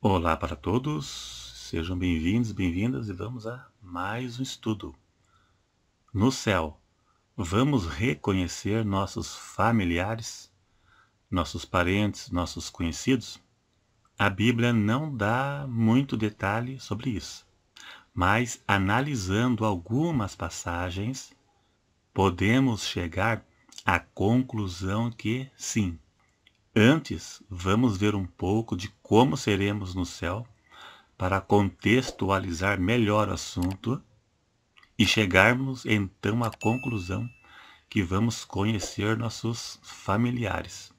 Olá para todos, sejam bem-vindos, bem-vindas e vamos a mais um estudo. No céu, vamos reconhecer nossos familiares, nossos parentes, nossos conhecidos? A Bíblia não dá muito detalhe sobre isso, mas analisando algumas passagens, podemos chegar à conclusão que sim, Antes, vamos ver um pouco de como seremos no céu para contextualizar melhor o assunto e chegarmos então à conclusão que vamos conhecer nossos familiares.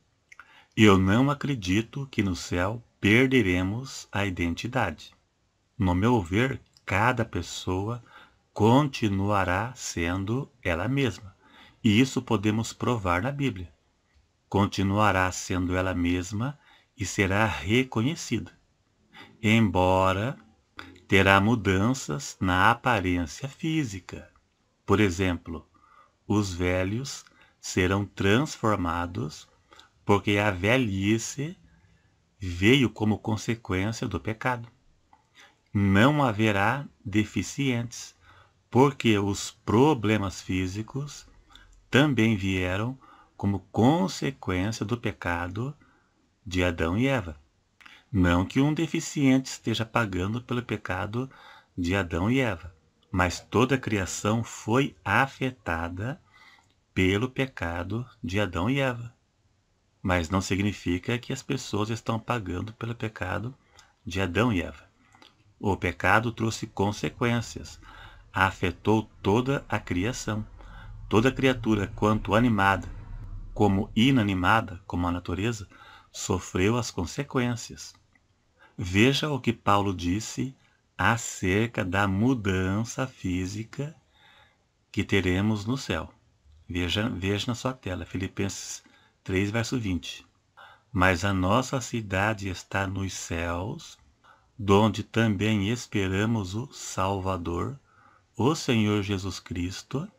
Eu não acredito que no céu perderemos a identidade. No meu ver, cada pessoa continuará sendo ela mesma, e isso podemos provar na Bíblia continuará sendo ela mesma e será reconhecida, embora terá mudanças na aparência física. Por exemplo, os velhos serão transformados porque a velhice veio como consequência do pecado. Não haverá deficientes, porque os problemas físicos também vieram como consequência do pecado de Adão e Eva. Não que um deficiente esteja pagando pelo pecado de Adão e Eva, mas toda a criação foi afetada pelo pecado de Adão e Eva. Mas não significa que as pessoas estão pagando pelo pecado de Adão e Eva. O pecado trouxe consequências, afetou toda a criação. Toda criatura, quanto animada, como inanimada, como a natureza, sofreu as consequências. Veja o que Paulo disse acerca da mudança física que teremos no céu. Veja, veja na sua tela, Filipenses 3, verso 20. Mas a nossa cidade está nos céus, donde também esperamos o Salvador, o Senhor Jesus Cristo.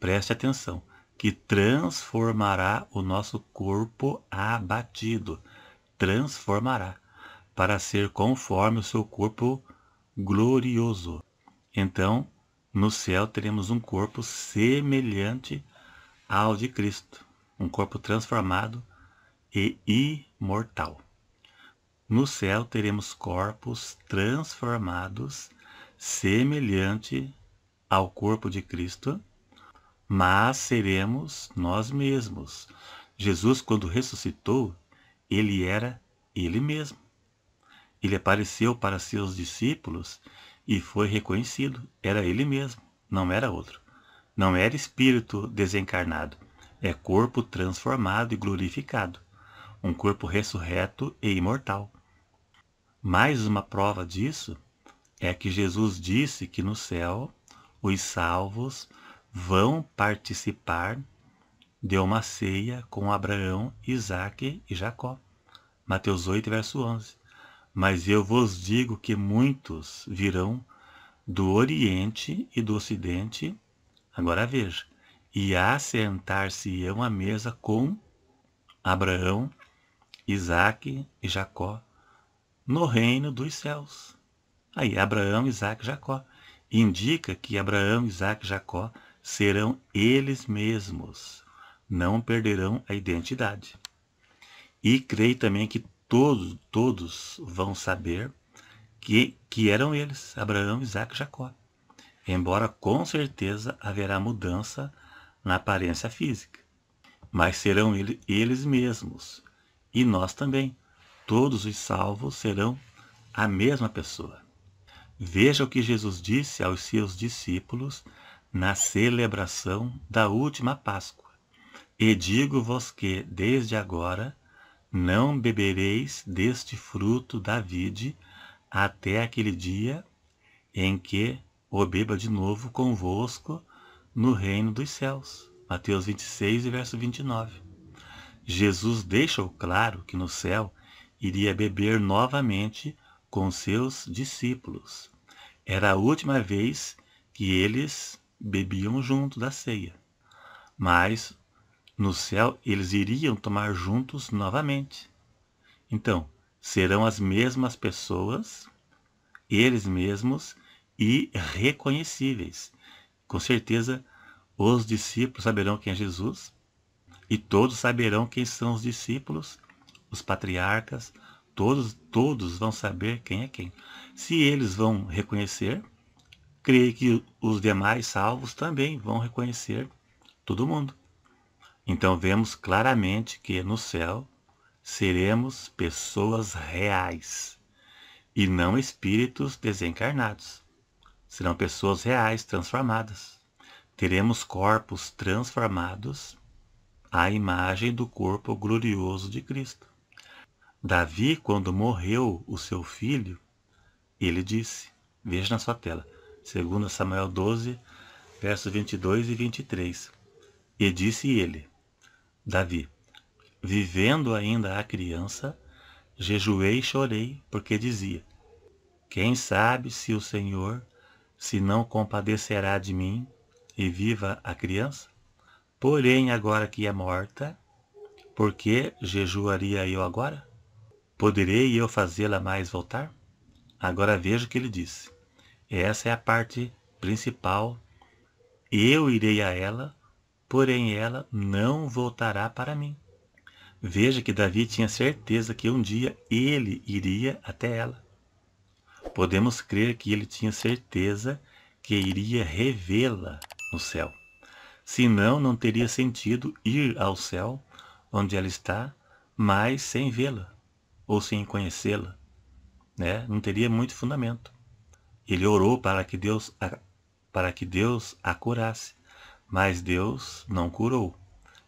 Preste atenção que transformará o nosso corpo abatido, transformará, para ser conforme o seu corpo glorioso. Então, no céu teremos um corpo semelhante ao de Cristo, um corpo transformado e imortal. No céu teremos corpos transformados semelhante ao corpo de Cristo mas seremos nós mesmos. Jesus, quando ressuscitou, ele era ele mesmo. Ele apareceu para seus discípulos e foi reconhecido. Era ele mesmo, não era outro. Não era espírito desencarnado, é corpo transformado e glorificado. Um corpo ressurreto e imortal. Mais uma prova disso é que Jesus disse que no céu os salvos vão participar de uma ceia com Abraão, Isaque e Jacó. Mateus 8, verso 11. Mas eu vos digo que muitos virão do Oriente e do Ocidente, agora veja, e assentar-se-ão à mesa com Abraão, Isaque e Jacó no reino dos céus. Aí, Abraão, Isaque e Jacó. Indica que Abraão, Isaque e Jacó serão eles mesmos, não perderão a identidade. E creio também que todos, todos vão saber que, que eram eles, Abraão, Isaac e Jacó. Embora com certeza haverá mudança na aparência física. Mas serão ele, eles mesmos. E nós também. Todos os salvos serão a mesma pessoa. Veja o que Jesus disse aos seus discípulos na celebração da última Páscoa. E digo-vos que, desde agora, não bebereis deste fruto da vide até aquele dia em que o beba de novo convosco no reino dos céus. Mateus 26, verso 29. Jesus deixou claro que no céu iria beber novamente com seus discípulos. Era a última vez que eles bebiam junto da ceia, mas no céu eles iriam tomar juntos novamente. Então, serão as mesmas pessoas, eles mesmos e reconhecíveis. Com certeza, os discípulos saberão quem é Jesus e todos saberão quem são os discípulos, os patriarcas, todos, todos vão saber quem é quem. Se eles vão reconhecer, creio que os demais salvos também vão reconhecer todo mundo. Então vemos claramente que no céu seremos pessoas reais e não espíritos desencarnados. Serão pessoas reais transformadas. Teremos corpos transformados à imagem do corpo glorioso de Cristo. Davi, quando morreu o seu filho, ele disse: Veja na sua tela segundo Samuel 12, versos 22 e 23. E disse ele, Davi, vivendo ainda a criança, jejuei e chorei, porque dizia, quem sabe se o Senhor se não compadecerá de mim e viva a criança? Porém, agora que é morta, por que jejuaria eu agora? Poderei eu fazê-la mais voltar? Agora veja o que ele disse. Essa é a parte principal. Eu irei a ela, porém ela não voltará para mim. Veja que Davi tinha certeza que um dia ele iria até ela. Podemos crer que ele tinha certeza que iria revê-la no céu. Senão, não teria sentido ir ao céu, onde ela está, mas sem vê-la ou sem conhecê-la. Né? Não teria muito fundamento. Ele orou para que Deus a, para que Deus a curasse, mas Deus não curou.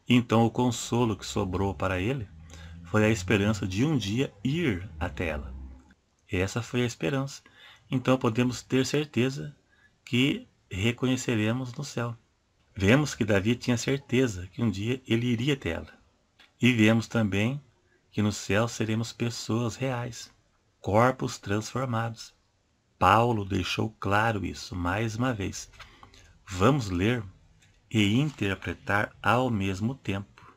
Então o consolo que sobrou para ele foi a esperança de um dia ir até ela. Essa foi a esperança. Então podemos ter certeza que reconheceremos no céu. Vemos que Davi tinha certeza que um dia ele iria até ela. E vemos também que no céu seremos pessoas reais, corpos transformados, Paulo deixou claro isso mais uma vez. Vamos ler e interpretar ao mesmo tempo.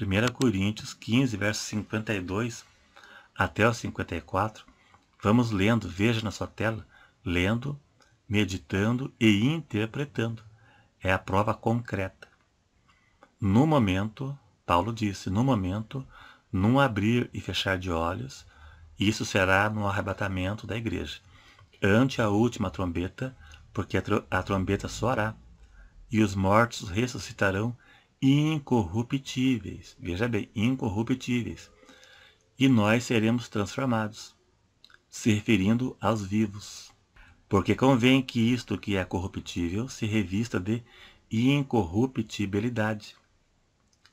1 Coríntios 15, versos 52 até o 54. Vamos lendo, veja na sua tela, lendo, meditando e interpretando. É a prova concreta. No momento, Paulo disse, no momento, num abrir e fechar de olhos, isso será no arrebatamento da igreja ante a última trombeta, porque a, a trombeta soará, e os mortos ressuscitarão incorruptíveis. Veja bem, incorruptíveis. E nós seremos transformados, se referindo aos vivos. Porque convém que isto que é corruptível se revista de incorruptibilidade.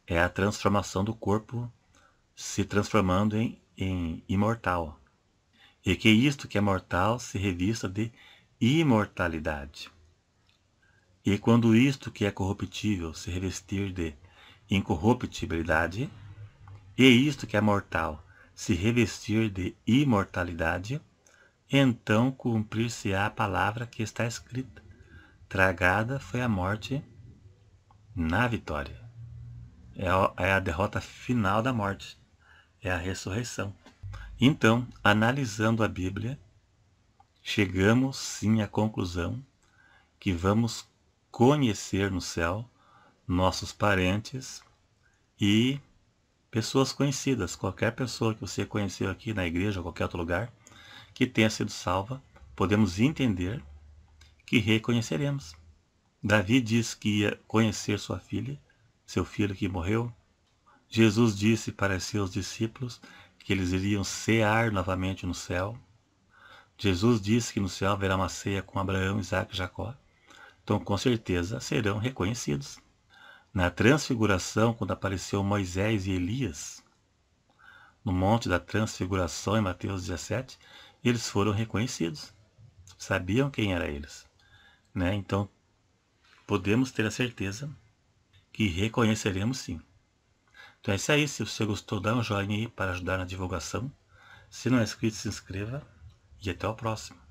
É a transformação do corpo se transformando em, em imortal e que isto que é mortal se revista de imortalidade. E quando isto que é corruptível se revestir de incorruptibilidade, e isto que é mortal se revestir de imortalidade, então cumprir-se-á a palavra que está escrita: Tragada foi a morte na vitória. É, é a derrota final da morte, é a ressurreição. Então, analisando a Bíblia, chegamos sim à conclusão que vamos conhecer no céu nossos parentes e pessoas conhecidas, qualquer pessoa que você conheceu aqui na igreja ou qualquer outro lugar que tenha sido salva, podemos entender que reconheceremos. Davi diz que ia conhecer sua filha, seu filho que morreu. Jesus disse para seus discípulos que eles iriam cear novamente no céu. Jesus disse que no céu haverá uma ceia com Abraão, Isaac e Jacó. Então, com certeza, serão reconhecidos. Na transfiguração, quando apareceu Moisés e Elias, no monte da transfiguração em Mateus 17, eles foram reconhecidos. Sabiam quem eram eles. Né? Então, podemos ter a certeza que reconheceremos sim. Então é isso aí. Se você gostou, dá um joinha aí para ajudar na divulgação. Se não é inscrito, se inscreva. E até o próximo.